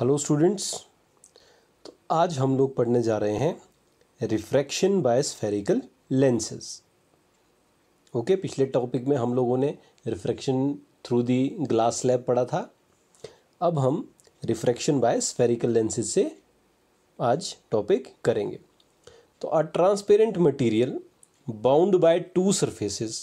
Hello students तो आज हम लोग पढ़ने जा रहे हैं refraction by spherical lenses okay पिछले टॉपिक में हम लोगों ने refraction through the glass slab पढ़ा था अब हम रिफ्रैक्शन बाय स्फेरिकल लेंसेज से आज टॉपिक करेंगे तो a transparent material bound by two surfaces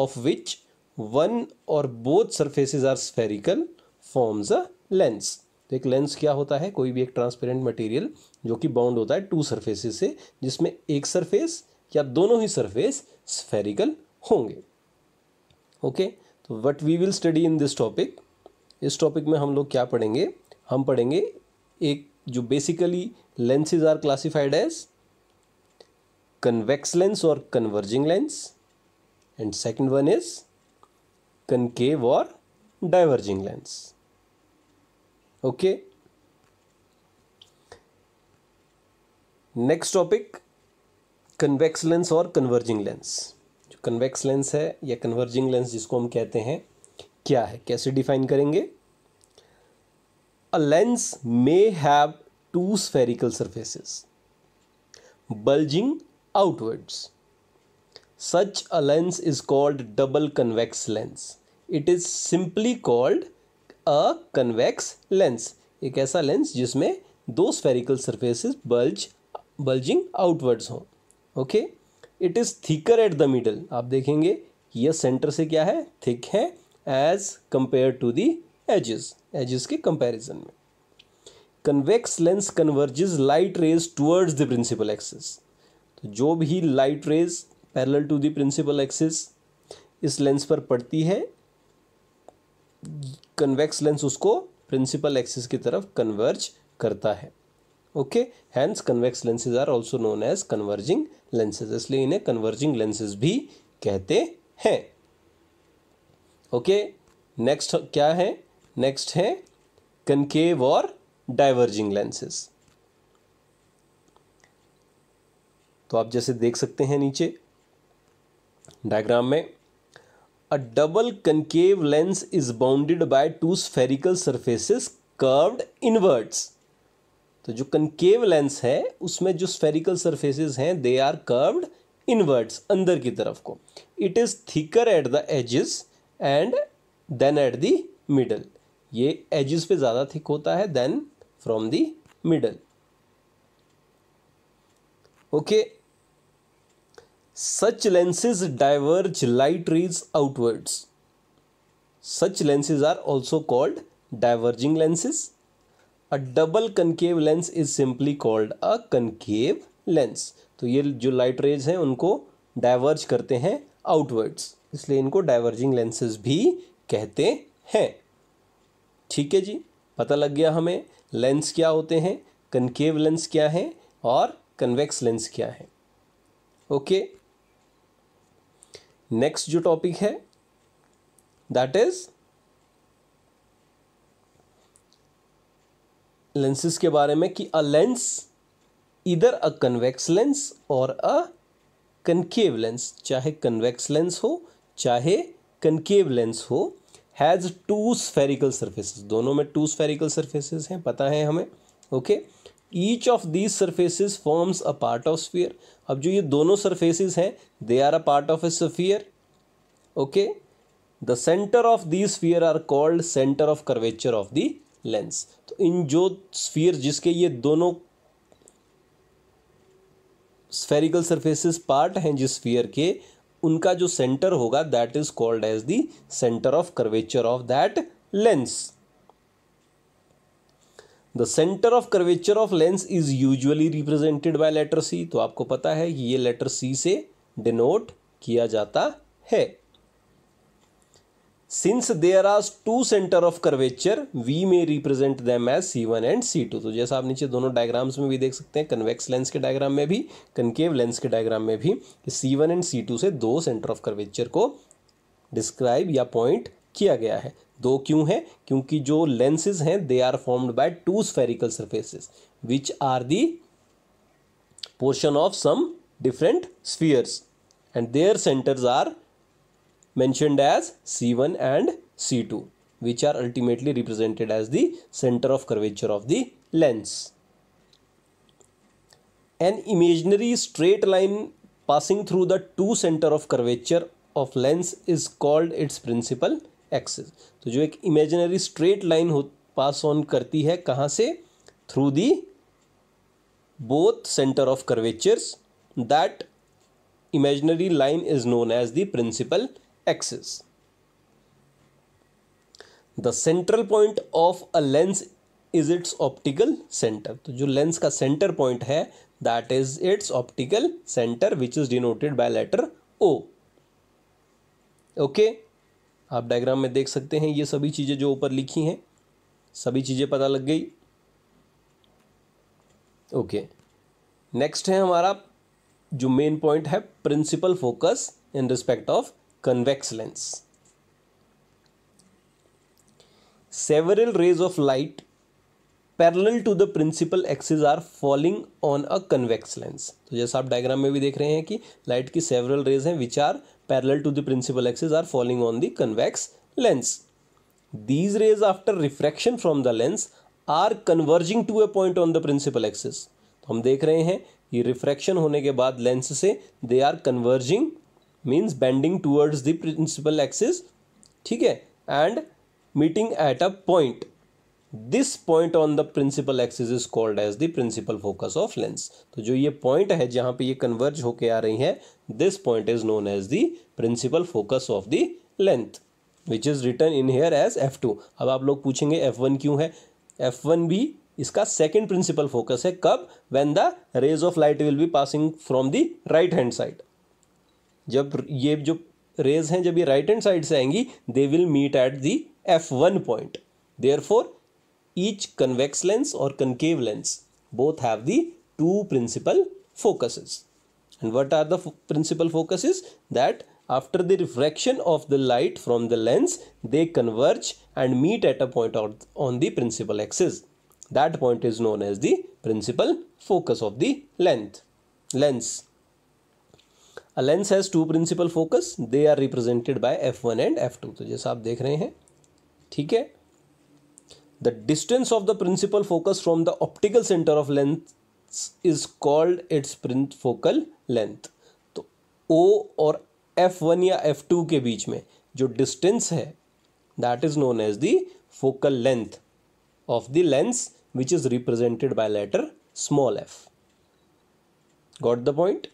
of which one और both surfaces are spherical forms a lens एक लेंस क्या होता है कोई भी एक ट्रांसपेरेंट मटेरियल जो कि बाउंड होता है टू सरफेसेस से जिसमें एक सरफेस या दोनों ही सरफेस स्फेरिकल होंगे ओके तो what we will study in this topic इस टॉपिक में हम लोग क्या पढ़ेंगे हम पढ़ेंगे एक जो basically lenses are classified as convex lens और converging lens and second one is concave और diverging lens okay next topic convex lens और कन्वर्जिंग लेंस जो कन्वेक्स लेंस है या कन्वर्जिंग लेंस जिसको हम कहते हैं क्या है कैसे डिफाइन करेंगे a lens may have two spherical surfaces bulging outwards such a lens is called double convex lens it is simply called a convex lens एक ऐसा लेंस जिसमें दो spherical surfaces bulge bulging outwards हों okay it is thicker at the middle आप देखेंगे यह centre से क्या है थिक है as compare to the edges edges के कंपैरिजन में convex lens converges light rays towards the principal axis तो जो भी light rays parallel to the principal axis इस लेंस पर पड़ती है कन्वेक्स लेंस उसको प्रिंसिपल एक्सिस की तरफ कन्वर्ज करता है okay hence convex lenses are also known as converging lenses इसलिए इन्हें कन्वर्जिंग लेंसेज भी कहते हैं ओके नेक्स्ट क्या है नेक्स्ट है कनकेव और डाइवर्जिंग लेंसेज तो आप जैसे देख सकते हैं नीचे डायग्राम में A double concave lens is bounded by two spherical surfaces curved inwards. तो जो कनकेव लेंस है उसमें जो स्फेरिकल सर्फेसिस हैं दे आर कर्व्ड इनवर्ड्स अंदर की तरफ को it is thicker at the edges and than at the middle ये एजेस पे ज़्यादा थिक होता है than from the middle okay such lenses diverge light rays outwards such lenses are also called diverging lenses a double concave lens is simply called a concave lens तो ये जो light rays हैं उनको diverge करते हैं outwards इसलिए इनको diverging lenses भी कहते हैं ठीक है जी पता लग गया हमें लेंस क्या होते हैं कनकेव लेंस क्या है और कन्वेक्स लेंस क्या है ओके okay. नेक्स्ट जो टॉपिक है दैट इज लेंसेज के बारे में कि अ लेंस इधर अ कन्वेक्स लेंस और अ कनकेव लेंस चाहे कन्वेक्स लेंस हो चाहे कनकेव लेंस हो हैज़ टू स्फेरिकल सर्फेसिस दोनों में टू स्फेरिकल सर्फेसिस हैं पता है हमें okay okay? Each of these surfaces forms a part of sphere अब जो ये दोनों सरफेसिस हैं they are a part of a sphere okay the centre of the sphere are called centre of curvature of the lens तो इन जो sphere जिसके ये दोनों स्फेरिकल सरफेसिस पार्ट हैं जिस स्फीयर के उनका जो सेंटर होगा that is called as the centre of curvature of that lens the centre of curvature of lens is usually represented by letter C तो आपको पता है कि ये लेटर सी से डिनोट किया जाता है since there are two centre of curvature we may represent them as C one and C two तो जैसा आप नीचे दोनों डायग्राम्स में भी देख सकते हैं कन्वेक्स लेंस के डायग्राम में भी कनकेव लेंस के डायग्राम में भी C one and C two से दो सेंटर ऑफ कर्वेचर को डिस्क्राइब या पॉइंट किया गया है दो क्यों है क्योंकि जो लेंसेज हैं they are formed by two spherical surfaces which are the portion of some different spheres and their centres are mentioned as C one and C two which are ultimately represented as the centre of curvature of the lens an imaginary straight line passing through the two centre of curvature of lens is called its principal axis तो जो एक imaginary straight line हो pass on करती है कहाँ से through the both centre of curvatures that imaginary line is known as the principal axis the central point of a lens is its optical centre तो जो लेंस का centre point है that is its optical centre which is denoted by letter O okay आप diagram में देख सकते हैं ये सभी चीज़ें जो ऊपर लिखी हैं सभी चीज़ें पता लग गई ओके नेक्स्ट है हमारा जो मेन पॉइंट है principal focus in respect of convex lens several rays of light parallel to the principal axis are falling on a convex lens तो जैसा आप डायग्राम में भी देख रहे हैं कि लाइट की सेवरल रेज हैं which are parallel to the principal axis are falling on the convex lens. These rays after refraction from the lens are converging to a point on the principal axis. हम देख रहे हैं ये refraction होने के बाद lens से they are converging means bending towards the principal axis, ठीक है and meeting at a point. This point on the principal axis is called as the principal focus of lens तो जो ये पॉइंट है जहां पे ये कन्वर्ज होके आ रही है this point is known as the principal focus of the length which is written in here as F two अब आप लोग पूछेंगे एफ वन क्यों है एफ वन भी इसका सेकेंड प्रिंसिपल फोकस है कब when the rays of light will be passing from the right hand side जब ये जो रेज हैं जब ये राइट हैंड साइड से आएंगी they will meet at the F one point therefore each convex lens or concave lens both have the two principal focuses and what are the principal focuses that after the refraction of the light from the lens they converge and meet at a point on the principal axis that point is known as the principal focus of the length lens a lens has two principal focus they are represented by f1 and f2 तो जैसा आप देख रहे हैं ठीक है The distance of the principal focus from the optical center of lens is called its focal length. तो O और F1 या F2 के बीच में जो डिस्टेंस है that is known as the focal length of the lens which is represented by letter small F got the point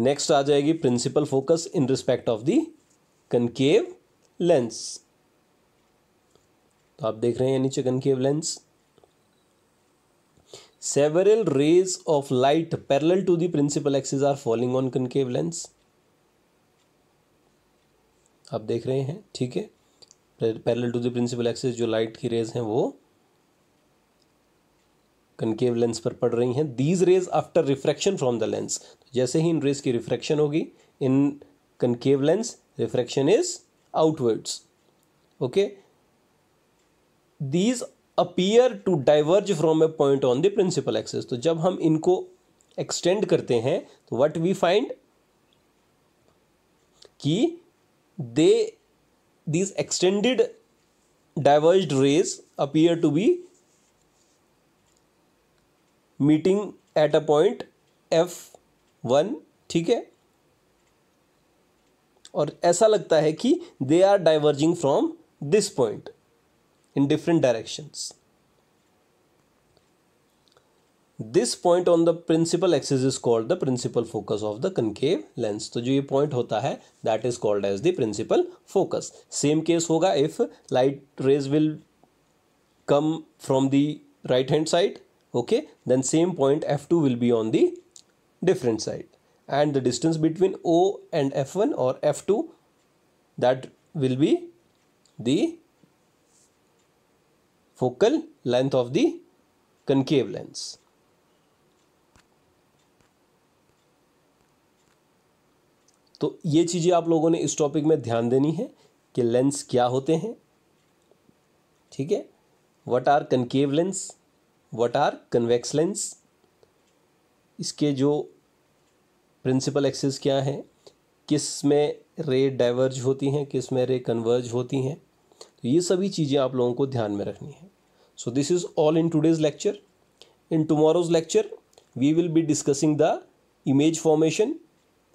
next आ जाएगी principal focus in respect of the concave lens तो आप देख रहे हैं नीचे concave lens several rays of light parallel to the principal axis are falling on concave lens आप देख रहे हैं ठीक है parallel to the principal axis जो लाइट की रेज हैं वो कनकेव लेंस पर पड़ रही हैं these rays after refraction from the lens जैसे ही इन रेज की रिफ्रैक्शन होगी in concave lens refraction is outwards okay these appear to diverge from a point on the principal axis तो जब हम इनको एक्सटेंड करते हैं तो वट वी फाइंड कि they these extended diverge rays appear to be meeting at a point F one ठीक है और ऐसा लगता है कि they are diverging from this point in different directions. This point on the principal axis is called the principal focus of the concave lens. So, this point hota hai, that is called as the principal focus. Same case hoga if light rays will come from the right hand side. Okay, then same point F2 will be on the different side. And the distance between O and F1 or F2 that will be the focal length of the concave lens. तो ये चीज़ें आप लोगों ने इस topic में ध्यान देनी है कि लेंस क्या होते हैं ठीक है what are concave lens what are convex lens इसके जो प्रिंसिपल एक्सेस क्या हैं किस में रे डाइवर्ज होती हैं किस में रे कन्वर्ज होती हैं तो ये सभी चीज़ें आप लोगों को ध्यान में रखनी है So this is all in today's lecture. In tomorrow's lecture, we will be discussing the image formation,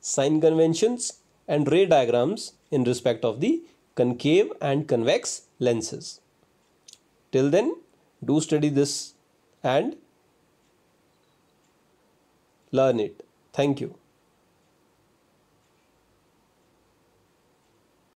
sign conventions and ray diagrams in respect of the concave and convex lenses. Till then, do study this and learn it. Thank you.